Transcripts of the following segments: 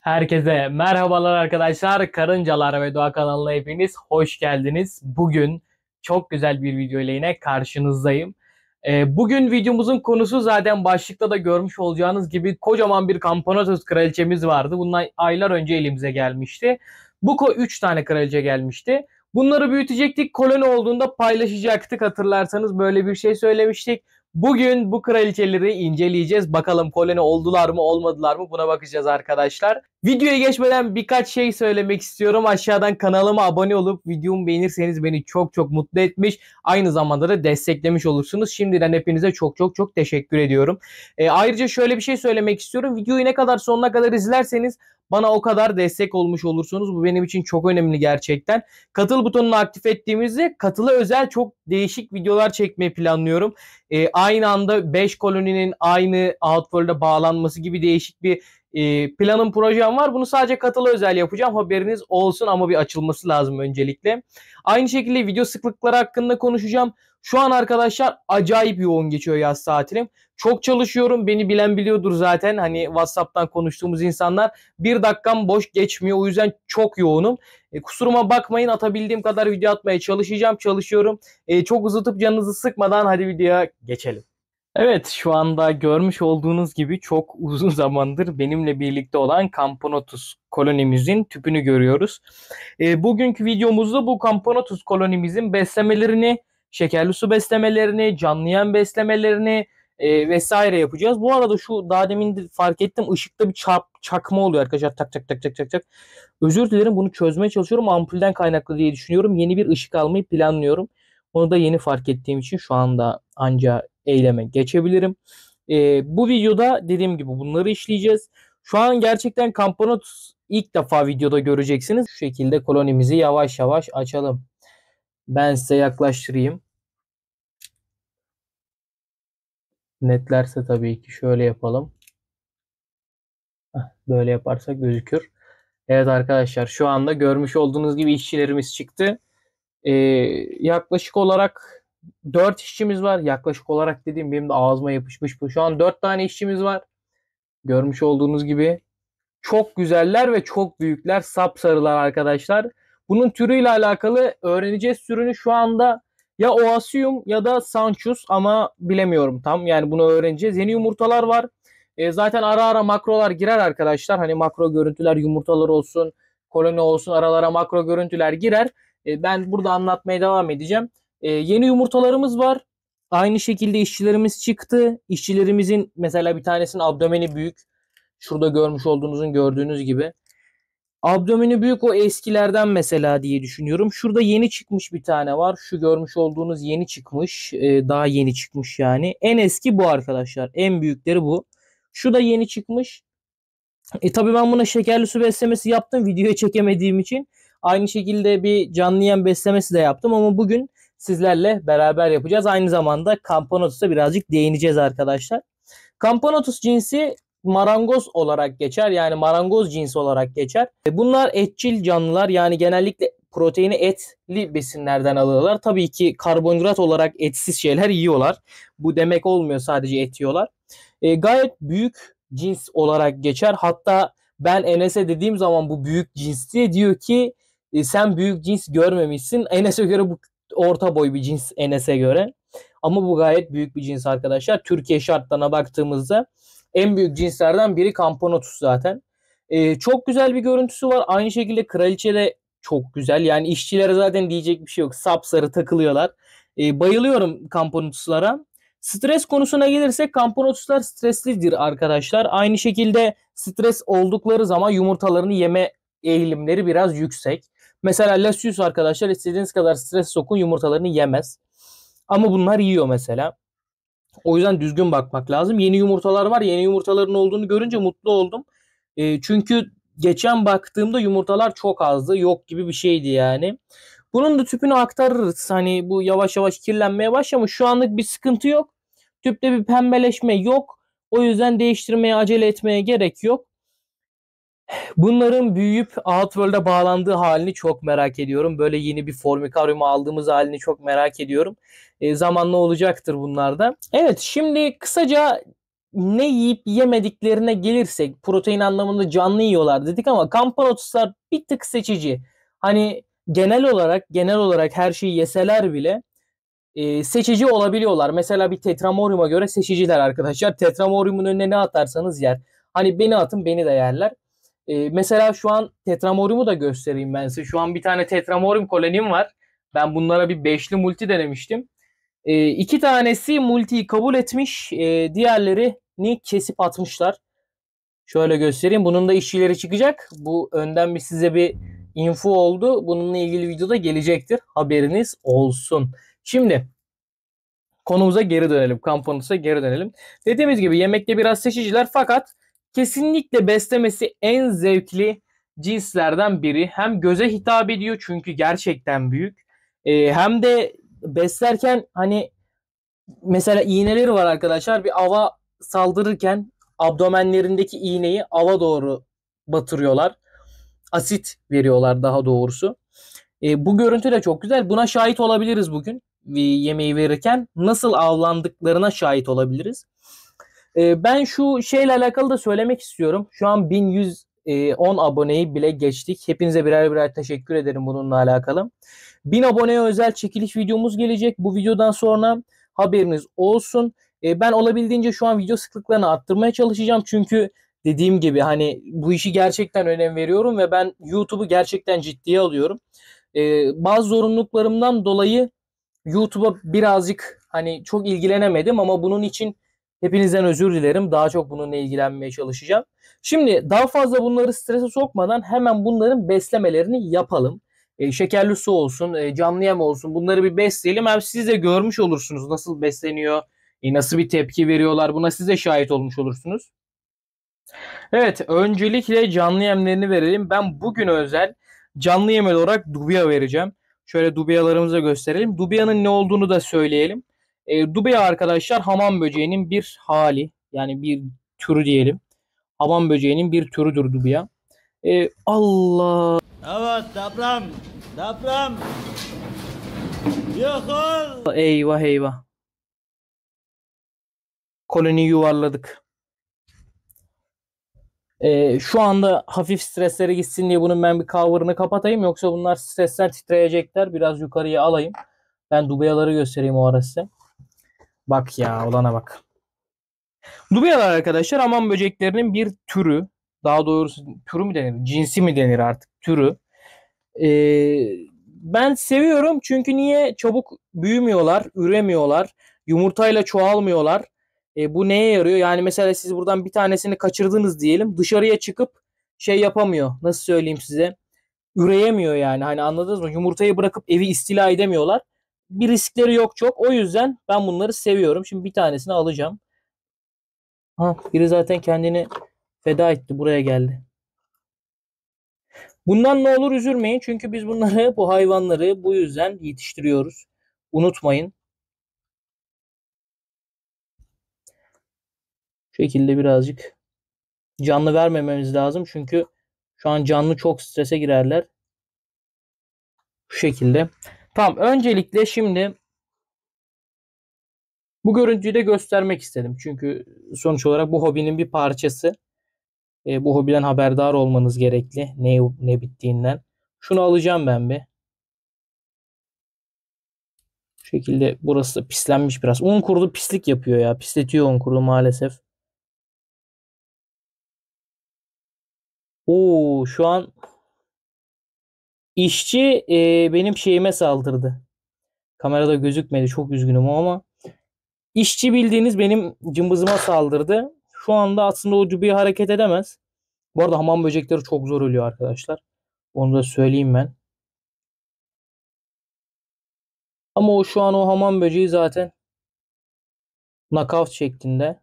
Herkese merhabalar arkadaşlar. Karıncalar ve Doğa kanalına hepiniz hoş geldiniz. Bugün çok güzel bir video ile yine karşınızdayım. E, bugün videomuzun konusu zaten başlıkta da görmüş olacağınız gibi kocaman bir kampanatöz kraliçemiz vardı. Bundan aylar önce elimize gelmişti. Bu 3 tane kraliçe gelmişti. Bunları büyütecektik. Koloni olduğunda paylaşacaktık hatırlarsanız böyle bir şey söylemiştik. Bugün bu kraliçeleri inceleyeceğiz. Bakalım koloni oldular mı olmadılar mı buna bakacağız arkadaşlar. Videoya geçmeden birkaç şey söylemek istiyorum. Aşağıdan kanalıma abone olup videomu beğenirseniz beni çok çok mutlu etmiş. Aynı zamanda da desteklemiş olursunuz. Şimdiden hepinize çok çok çok teşekkür ediyorum. E, ayrıca şöyle bir şey söylemek istiyorum. Videoyu ne kadar sonuna kadar izlerseniz bana o kadar destek olmuş olursunuz. Bu benim için çok önemli gerçekten. Katıl butonunu aktif ettiğimizde katılı özel çok değişik videolar çekmeyi planlıyorum. E, aynı anda 5 koloninin aynı Outworld'a bağlanması gibi değişik bir ee, planım projem var. Bunu sadece katılı özel yapacağım. Haberiniz olsun ama bir açılması lazım öncelikle. Aynı şekilde video sıklıkları hakkında konuşacağım. Şu an arkadaşlar acayip yoğun geçiyor yaz tatilim. Çok çalışıyorum. Beni bilen biliyordur zaten. Hani WhatsApp'tan konuştuğumuz insanlar. Bir dakikam boş geçmiyor. O yüzden çok yoğunum. E, kusuruma bakmayın. Atabildiğim kadar video atmaya çalışacağım. Çalışıyorum. E, çok uzatıp canınızı sıkmadan hadi videoya geçelim. Evet şu anda görmüş olduğunuz gibi çok uzun zamandır benimle birlikte olan Camponotus kolonimizin tüpünü görüyoruz. E, bugünkü videomuzda bu Camponotus kolonimizin beslemelerini, şekerli su beslemelerini, canlı yem beslemelerini e, vesaire yapacağız. Bu arada şu daha demin fark ettim ışıkta bir çarp, çakma oluyor arkadaşlar tak tak tak tak tak tak. Özür dilerim bunu çözmeye çalışıyorum ampulden kaynaklı diye düşünüyorum. Yeni bir ışık almayı planlıyorum. Onu da yeni fark ettiğim için şu anda anca eyleme geçebilirim. E, bu videoda dediğim gibi bunları işleyeceğiz. Şu an gerçekten Campanatus ilk defa videoda göreceksiniz. Şu şekilde kolonimizi yavaş yavaş açalım. Ben size yaklaştırayım. Netlerse tabii ki şöyle yapalım. Böyle yaparsak gözükür. Evet arkadaşlar şu anda görmüş olduğunuz gibi işçilerimiz çıktı. E, yaklaşık olarak 4 işçimiz var. Yaklaşık olarak dediğim benim de ağzıma yapışmış bu. Şu an 4 tane işçimiz var. Görmüş olduğunuz gibi. Çok güzeller ve çok büyükler. Sapsarılar arkadaşlar. Bunun türüyle alakalı öğreneceğiz türünü şu anda ya Oasium ya da Sanchus ama bilemiyorum tam. Yani bunu öğreneceğiz. Yeni yumurtalar var. E, zaten ara ara makrolar girer arkadaşlar. Hani makro görüntüler yumurtalar olsun, koloni olsun aralara makro görüntüler girer. E, ben burada anlatmaya devam edeceğim. E, yeni yumurtalarımız var. Aynı şekilde işçilerimiz çıktı. İşçilerimizin mesela bir tanesinin abdomeni büyük. Şurada görmüş olduğunuzun gördüğünüz gibi. Abdomeni büyük o eskilerden mesela diye düşünüyorum. Şurada yeni çıkmış bir tane var. Şu görmüş olduğunuz yeni çıkmış. E, daha yeni çıkmış yani. En eski bu arkadaşlar. En büyükleri bu. Şu da yeni çıkmış. E tabi ben buna şekerli su beslemesi yaptım videoya çekemediğim için. Aynı şekilde bir canlı yem beslemesi de yaptım ama bugün sizlerle beraber yapacağız. Aynı zamanda Campanotus'a birazcık değineceğiz arkadaşlar. Campanotus cinsi marangoz olarak geçer. Yani marangoz cinsi olarak geçer. E, bunlar etçil canlılar yani genellikle proteini etli besinlerden alırlar. Tabii ki karbonhidrat olarak etsiz şeyler yiyorlar. Bu demek olmuyor sadece et yiyorlar. E, gayet büyük cins olarak geçer. Hatta ben Enes'e dediğim zaman bu büyük cins diye diyor ki e, sen büyük cins görmemişsin. Enes'e göre bu orta boy bir cins Enes'e göre. Ama bu gayet büyük bir cins arkadaşlar. Türkiye şartlarına baktığımızda en büyük cinslerden biri Camponotus zaten. E, çok güzel bir görüntüsü var. Aynı şekilde kraliçe de çok güzel. Yani işçilere zaten diyecek bir şey yok. Sapsarı takılıyorlar. E, bayılıyorum Camponotus'lara. Stres konusuna gelirsek kamponotuslar streslidir arkadaşlar. Aynı şekilde stres oldukları zaman yumurtalarını yeme eğilimleri biraz yüksek. Mesela Lasius arkadaşlar istediğiniz kadar stres sokun yumurtalarını yemez. Ama bunlar yiyor mesela. O yüzden düzgün bakmak lazım. Yeni yumurtalar var. Yeni yumurtaların olduğunu görünce mutlu oldum. E, çünkü geçen baktığımda yumurtalar çok azdı. Yok gibi bir şeydi yani. Bunun da tüpünü aktarırız. Hani bu yavaş yavaş kirlenmeye başlamış. Şu anlık bir sıkıntı yok. Tüpte bir pembeleşme yok. O yüzden değiştirmeye acele etmeye gerek yok. Bunların büyüyüp Outworld'e bağlandığı halini çok merak ediyorum. Böyle yeni bir formikaryumu aldığımız halini çok merak ediyorum. E, zamanla olacaktır bunlarda. Evet şimdi kısaca ne yiyip yemediklerine gelirsek protein anlamında canlı yiyorlar dedik ama Campanotuslar bir tık seçici. Hani genel olarak genel olarak her şeyi yeseler bile e, seçici olabiliyorlar. Mesela bir tetramoriuma göre seçiciler arkadaşlar. Tetramoriumun önüne ne atarsanız yer. Hani beni atın beni de yerler. E, mesela şu an tetramorumu da göstereyim ben size. Şu an bir tane tetramorium kolonim var. Ben bunlara bir beşli multi denemiştim. E, iki tanesi multiyi kabul etmiş. E, diğerlerini kesip atmışlar. Şöyle göstereyim. Bunun da işçileri çıkacak. Bu önden bir size bir info oldu. Bununla ilgili videoda gelecektir. Haberiniz olsun. Şimdi konumuza geri dönelim. Kamponuza geri dönelim. Dediğimiz gibi yemekte biraz seçiciler fakat Kesinlikle beslemesi en zevkli cinslerden biri. Hem göze hitap ediyor çünkü gerçekten büyük. E, hem de beslerken hani mesela iğneleri var arkadaşlar. Bir ava saldırırken abdomenlerindeki iğneyi ava doğru batırıyorlar. Asit veriyorlar daha doğrusu. E, bu görüntü de çok güzel. Buna şahit olabiliriz bugün yemeği verirken. Nasıl avlandıklarına şahit olabiliriz. Ee, ben şu şeyle alakalı da söylemek istiyorum. Şu an 1110 e, aboneyi bile geçtik. Hepinize birer birer teşekkür ederim bununla alakalı. 1000 aboneye özel çekiliş videomuz gelecek. Bu videodan sonra haberiniz olsun. E, ben olabildiğince şu an video sıklıklarını arttırmaya çalışacağım. Çünkü dediğim gibi hani bu işi gerçekten önem veriyorum ve ben YouTube'u gerçekten ciddiye alıyorum. E, bazı zorunluluklarımdan dolayı YouTube'a birazcık hani çok ilgilenemedim ama bunun için Hepinizden özür dilerim. Daha çok bununla ilgilenmeye çalışacağım. Şimdi daha fazla bunları strese sokmadan hemen bunların beslemelerini yapalım. E, şekerli su olsun, e, canlı yem olsun bunları bir besleyelim. Hem siz de görmüş olursunuz nasıl besleniyor, e, nasıl bir tepki veriyorlar. Buna siz de şahit olmuş olursunuz. Evet öncelikle canlı yemlerini verelim. Ben bugün özel canlı yem olarak dubya vereceğim. Şöyle dubyalarımıza gösterelim. Dubyanın ne olduğunu da söyleyelim. E, ee, Dubea arkadaşlar hamam böceğinin bir hali yani bir türü diyelim. Hamam böceğinin bir türüdür Dubea. E, ee, Allah. Evet deprem. Deprem. Yok ol. Eyvah eyvah. Koloniyi yuvarladık. Ee, şu anda hafif stresleri gitsin diye bunun ben bir cover'ını kapatayım. Yoksa bunlar stresler titreyecekler. Biraz yukarıya alayım. Ben Dubayaları göstereyim o ara size. Bak ya olana bak. Dubyalar arkadaşlar aman böceklerinin bir türü. Daha doğrusu türü mü denir? Cinsi mi denir artık? Türü. Ee, ben seviyorum çünkü niye? Çabuk büyümüyorlar, üremiyorlar. Yumurtayla çoğalmıyorlar. E, bu neye yarıyor? Yani mesela siz buradan bir tanesini kaçırdınız diyelim. Dışarıya çıkıp şey yapamıyor. Nasıl söyleyeyim size? Üreyemiyor yani. Hani anladınız mı? Yumurtayı bırakıp evi istila edemiyorlar bir riskleri yok çok. O yüzden ben bunları seviyorum. Şimdi bir tanesini alacağım. Ha, biri zaten kendini feda etti. Buraya geldi. Bundan ne olur üzülmeyin. Çünkü biz bunları, bu hayvanları bu yüzden yetiştiriyoruz. Unutmayın. Şu şekilde birazcık canlı vermememiz lazım. Çünkü şu an canlı çok strese girerler. Şu şekilde. Tamam öncelikle şimdi bu görüntüyü de göstermek istedim. Çünkü sonuç olarak bu hobinin bir parçası. E, bu hobiden haberdar olmanız gerekli. Ne, ne bittiğinden. Şunu alacağım ben bir. Bu şekilde burası pislenmiş biraz. Un kurdu pislik yapıyor ya. Pisletiyor un kurdu maalesef. Oo şu an İşçi e, benim şeyime saldırdı. Kamerada gözükmedi çok üzgünüm ama. İşçi bildiğiniz benim cımbızıma saldırdı. Şu anda aslında o cübüye hareket edemez. Bu arada hamam böcekleri çok zor ölüyor arkadaşlar. Onu da söyleyeyim ben. Ama o şu an o hamam böceği zaten knockout şeklinde.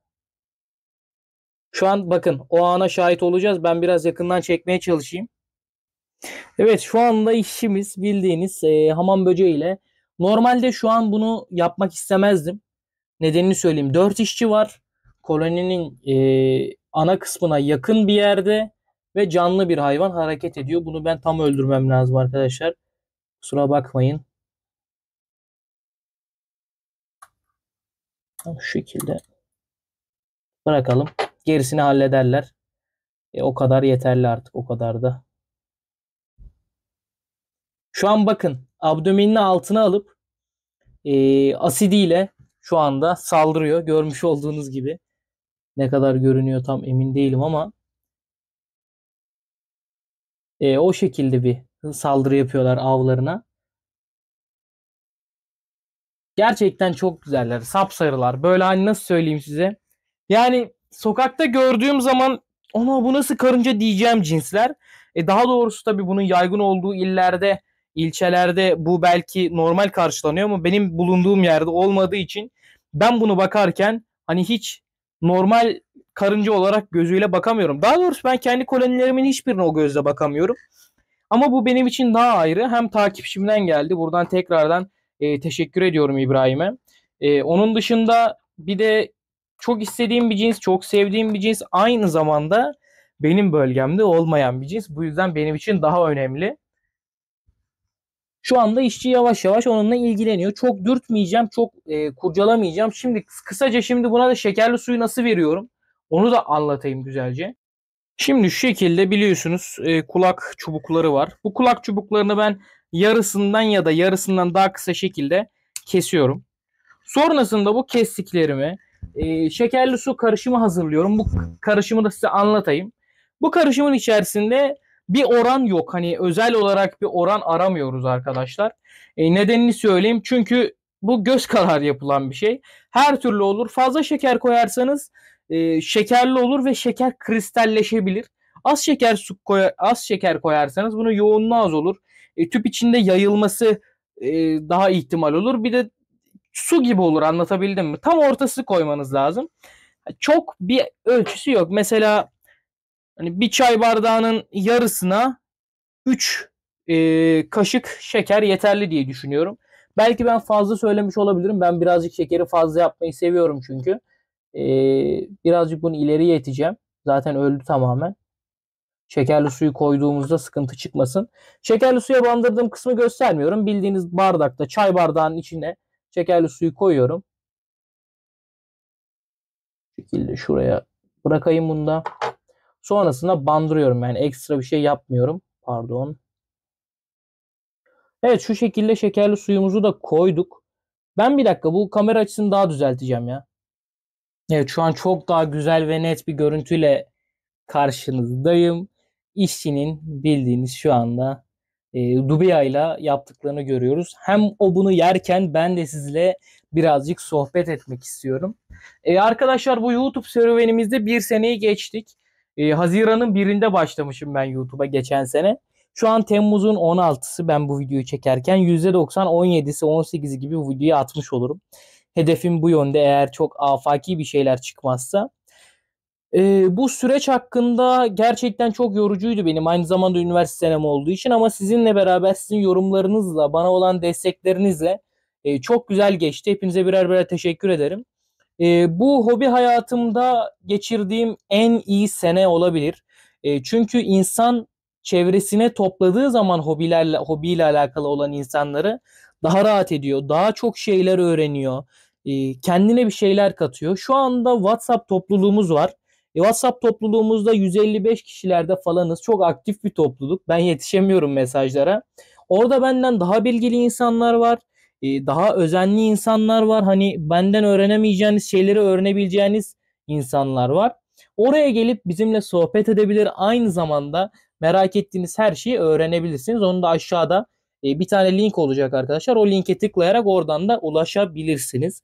Şu an bakın o ana şahit olacağız. Ben biraz yakından çekmeye çalışayım. Evet şu anda işimiz bildiğiniz e, hamam böceğiyle. Normalde şu an bunu yapmak istemezdim. Nedenini söyleyeyim. 4 işçi var. Koloninin e, ana kısmına yakın bir yerde ve canlı bir hayvan hareket ediyor. Bunu ben tam öldürmem lazım arkadaşlar. Kusura bakmayın. Şu şekilde bırakalım. Gerisini hallederler. E, o kadar yeterli artık o kadar da. Şu an bakın abdomenini altına alıp e, asidiyle şu anda saldırıyor. Görmüş olduğunuz gibi. Ne kadar görünüyor tam emin değilim ama e, o şekilde bir saldırı yapıyorlar avlarına. Gerçekten çok güzeller. Sap sarılar. Böyle hani nasıl söyleyeyim size? Yani sokakta gördüğüm zaman ona bu nasıl karınca diyeceğim cinsler. E daha doğrusu tabii bunun yaygın olduğu illerde ilçelerde bu belki normal karşılanıyor ama benim bulunduğum yerde olmadığı için ben bunu bakarken hani hiç normal karınca olarak gözüyle bakamıyorum. Daha doğrusu ben kendi kolonilerimin hiçbirine o gözle bakamıyorum. Ama bu benim için daha ayrı. Hem takipçimden geldi. Buradan tekrardan e, teşekkür ediyorum İbrahim'e. E, onun dışında bir de çok istediğim bir cins, çok sevdiğim bir cins aynı zamanda benim bölgemde olmayan bir cins. Bu yüzden benim için daha önemli. Şu anda işçi yavaş yavaş onunla ilgileniyor. Çok dürtmeyeceğim, çok e, kurcalamayacağım. Şimdi kısaca şimdi buna da şekerli suyu nasıl veriyorum? Onu da anlatayım güzelce. Şimdi şu şekilde biliyorsunuz e, kulak çubukları var. Bu kulak çubuklarını ben yarısından ya da yarısından daha kısa şekilde kesiyorum. Sonrasında bu kestiklerimi e, şekerli su karışımı hazırlıyorum. Bu karışımı da size anlatayım. Bu karışımın içerisinde bir oran yok. Hani özel olarak bir oran aramıyoruz arkadaşlar. E, nedenini söyleyeyim. Çünkü bu göz kararı yapılan bir şey. Her türlü olur. Fazla şeker koyarsanız e, şekerli olur ve şeker kristalleşebilir. Az şeker su koy az şeker koyarsanız bunu yoğunluğu az olur. E, tüp içinde yayılması e, daha ihtimal olur. Bir de su gibi olur anlatabildim mi? Tam ortası koymanız lazım. Çok bir ölçüsü yok. Mesela Hani bir çay bardağının yarısına 3 e, kaşık şeker yeterli diye düşünüyorum. Belki ben fazla söylemiş olabilirim. Ben birazcık şekeri fazla yapmayı seviyorum çünkü. E, birazcık bunu ileriye yeteceğim. Zaten öldü tamamen. Şekerli suyu koyduğumuzda sıkıntı çıkmasın. Şekerli suya bandırdığım kısmı göstermiyorum. Bildiğiniz bardakta çay bardağının içine şekerli suyu koyuyorum. şekilde şuraya bırakayım bunu da. Sonrasında bandırıyorum yani ekstra bir şey yapmıyorum. Pardon. Evet şu şekilde şekerli suyumuzu da koyduk. Ben bir dakika bu kamera açısını daha düzelteceğim ya. Evet şu an çok daha güzel ve net bir görüntüyle karşınızdayım. İşçinin bildiğiniz şu anda e, Dubia ile yaptıklarını görüyoruz. Hem o bunu yerken ben de sizle birazcık sohbet etmek istiyorum. E, arkadaşlar bu YouTube serüvenimizde bir seneyi geçtik. E, Haziran'ın birinde başlamışım ben YouTube'a geçen sene. Şu an Temmuz'un 16'sı ben bu videoyu çekerken %90 17'si 18'i gibi bu videoyu atmış olurum. Hedefim bu yönde eğer çok afaki bir şeyler çıkmazsa. Ee, bu süreç hakkında gerçekten çok yorucuydu benim aynı zamanda üniversite senem olduğu için ama sizinle beraber sizin yorumlarınızla bana olan desteklerinizle e, çok güzel geçti. Hepinize birer birer teşekkür ederim. E, bu hobi hayatımda geçirdiğim en iyi sene olabilir. E, çünkü insan çevresine topladığı zaman hobilerle hobiyle alakalı olan insanları daha rahat ediyor. Daha çok şeyler öğreniyor. E, kendine bir şeyler katıyor. Şu anda WhatsApp topluluğumuz var. E, WhatsApp topluluğumuzda 155 kişilerde falanız. Çok aktif bir topluluk. Ben yetişemiyorum mesajlara. Orada benden daha bilgili insanlar var. Ee, daha özenli insanlar var. Hani benden öğrenemeyeceğiniz şeyleri öğrenebileceğiniz insanlar var. Oraya gelip bizimle sohbet edebilir. Aynı zamanda merak ettiğiniz her şeyi öğrenebilirsiniz. Onu da aşağıda e, bir tane link olacak arkadaşlar. O linke tıklayarak oradan da ulaşabilirsiniz.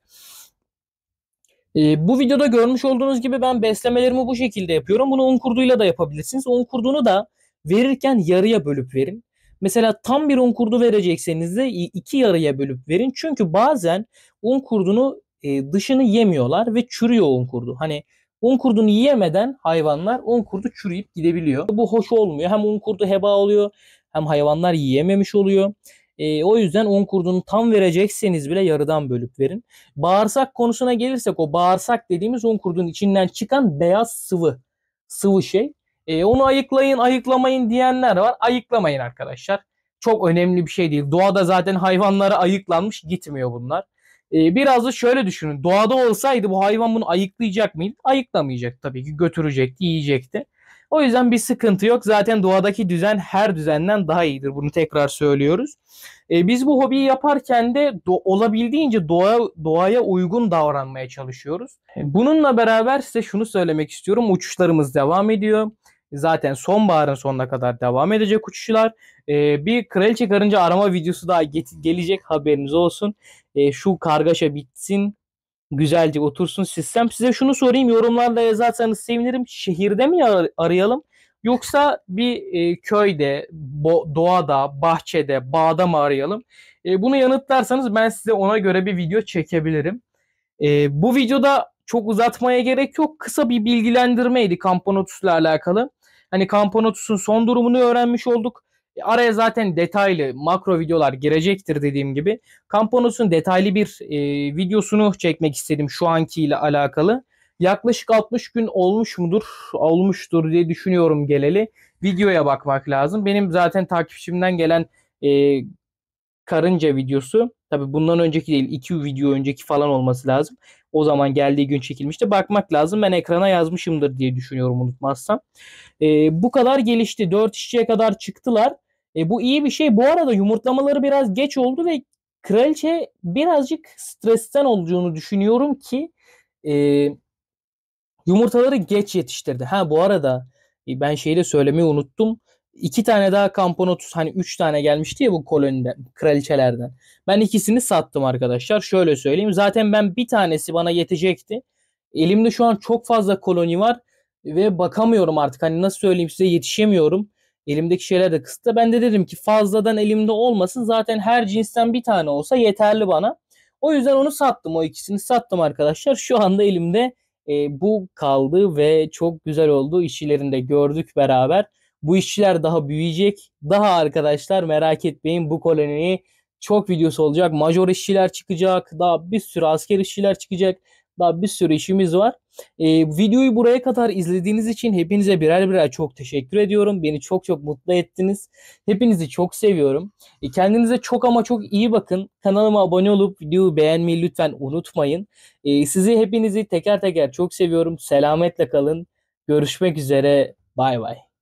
E, bu videoda görmüş olduğunuz gibi ben beslemelerimi bu şekilde yapıyorum. Bunu un kurduyla da yapabilirsiniz. Un kurduğunu da verirken yarıya bölüp verin. Mesela tam bir un kurdu verecekseniz de iki yarıya bölüp verin. Çünkü bazen un kurdunu e, dışını yemiyorlar ve çürüyor un kurdu. Hani un kurdunu yiyemeden hayvanlar un kurdu çürüyüp gidebiliyor. Bu hoş olmuyor. Hem un kurdu heba oluyor hem hayvanlar yiyememiş oluyor. E, o yüzden un kurdunu tam verecekseniz bile yarıdan bölüp verin. Bağırsak konusuna gelirsek o bağırsak dediğimiz un kurdunun içinden çıkan beyaz sıvı sıvı şey. E, onu ayıklayın, ayıklamayın diyenler var. Ayıklamayın arkadaşlar. Çok önemli bir şey değil. Doğada zaten hayvanlara ayıklanmış gitmiyor bunlar. E, biraz da şöyle düşünün. Doğada olsaydı bu hayvan bunu ayıklayacak mıydı? Ayıklamayacak tabii ki. Götürecekti, yiyecekti. O yüzden bir sıkıntı yok. Zaten doğadaki düzen her düzenden daha iyidir. Bunu tekrar söylüyoruz. E, biz bu hobiyi yaparken de do- olabildiğince doğa doğaya uygun davranmaya çalışıyoruz. Bununla beraber size şunu söylemek istiyorum. Uçuşlarımız devam ediyor zaten sonbaharın sonuna kadar devam edecek uçuşlar. E, bir kraliçe karınca arama videosu daha get- gelecek haberiniz olsun. E, şu kargaşa bitsin. Güzelce otursun sistem. Size şunu sorayım yorumlarda yazarsanız sevinirim. Şehirde mi ar- arayalım? Yoksa bir e, köyde, bo- doğada, bahçede, bağda mı arayalım? E, bunu yanıtlarsanız ben size ona göre bir video çekebilirim. E, bu videoda çok uzatmaya gerek yok. Kısa bir bilgilendirmeydi Camponotus'la alakalı. Hani Campanatus'un son durumunu öğrenmiş olduk. E, araya zaten detaylı makro videolar girecektir dediğim gibi. Campanos'un detaylı bir e, videosunu çekmek istedim şu anki ile alakalı. Yaklaşık 60 gün olmuş mudur? Olmuştur diye düşünüyorum geleli. Videoya bakmak lazım. Benim zaten takipçimden gelen e, karınca videosu. Tabi bundan önceki değil 2 video önceki falan olması lazım. O zaman geldiği gün çekilmişti. Bakmak lazım. Ben ekrana yazmışımdır diye düşünüyorum unutmazsam. E, bu kadar gelişti. 4 işçiye kadar çıktılar. E, bu iyi bir şey. Bu arada yumurtlamaları biraz geç oldu ve kraliçe birazcık stresten olduğunu düşünüyorum ki e, yumurtaları geç yetiştirdi. Ha bu arada e, ben şeyi de söylemeyi unuttum iki tane daha Camponotus hani üç tane gelmişti ya bu koloniden kraliçelerden. Ben ikisini sattım arkadaşlar. Şöyle söyleyeyim. Zaten ben bir tanesi bana yetecekti. Elimde şu an çok fazla koloni var ve bakamıyorum artık. Hani nasıl söyleyeyim size yetişemiyorum. Elimdeki şeyler de kısıtlı. Ben de dedim ki fazladan elimde olmasın. Zaten her cinsten bir tane olsa yeterli bana. O yüzden onu sattım. O ikisini sattım arkadaşlar. Şu anda elimde e, bu kaldı ve çok güzel oldu. İşçilerini de gördük beraber. Bu işçiler daha büyüyecek. Daha arkadaşlar merak etmeyin bu koloniyi çok videosu olacak. Major işçiler çıkacak. Daha bir sürü asker işçiler çıkacak. Daha bir sürü işimiz var. Ee, videoyu buraya kadar izlediğiniz için hepinize birer birer çok teşekkür ediyorum. Beni çok çok mutlu ettiniz. Hepinizi çok seviyorum. E, kendinize çok ama çok iyi bakın. Kanalıma abone olup videoyu beğenmeyi lütfen unutmayın. E, sizi hepinizi teker teker çok seviyorum. Selametle kalın. Görüşmek üzere. Bay bay.